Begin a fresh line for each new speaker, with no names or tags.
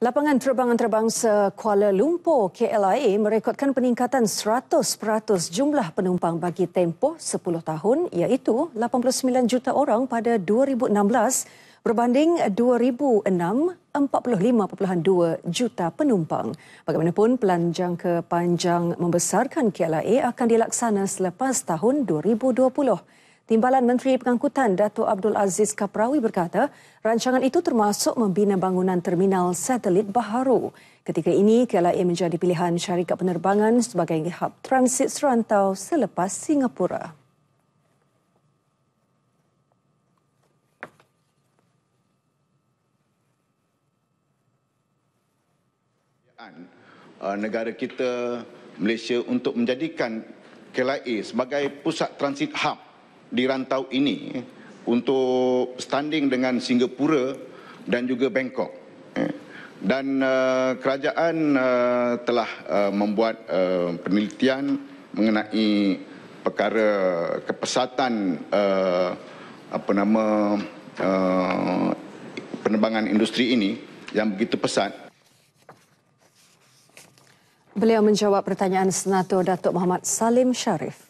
Lapangan terbang antarabangsa Kuala Lumpur KLIA merekodkan peningkatan 100% jumlah penumpang bagi tempoh 10 tahun iaitu 89 juta orang pada 2016 berbanding 2006 45.2 juta penumpang. Bagaimanapun pelan jangka panjang membesarkan KLIA akan dilaksana selepas tahun 2020. Timbalan Menteri Pengangkutan Dato' Abdul Aziz Kaprawi berkata, rancangan itu termasuk membina bangunan terminal satelit baharu. Ketika ini, KLIA menjadi pilihan syarikat penerbangan sebagai hub transit serantau selepas Singapura.
Eh, negara kita, Malaysia untuk menjadikan KLIA sebagai pusat transit hub di rantau ini untuk standing dengan Singapura dan juga Bangkok. Eh. Dan eh, kerajaan eh, telah membuat uh, penelitian mengenai perkara kepesatan apa nama penerbangan industri ini yang begitu pesat.
Beliau menjawab pertanyaan Senator Datuk Muhammad Salim Sharif.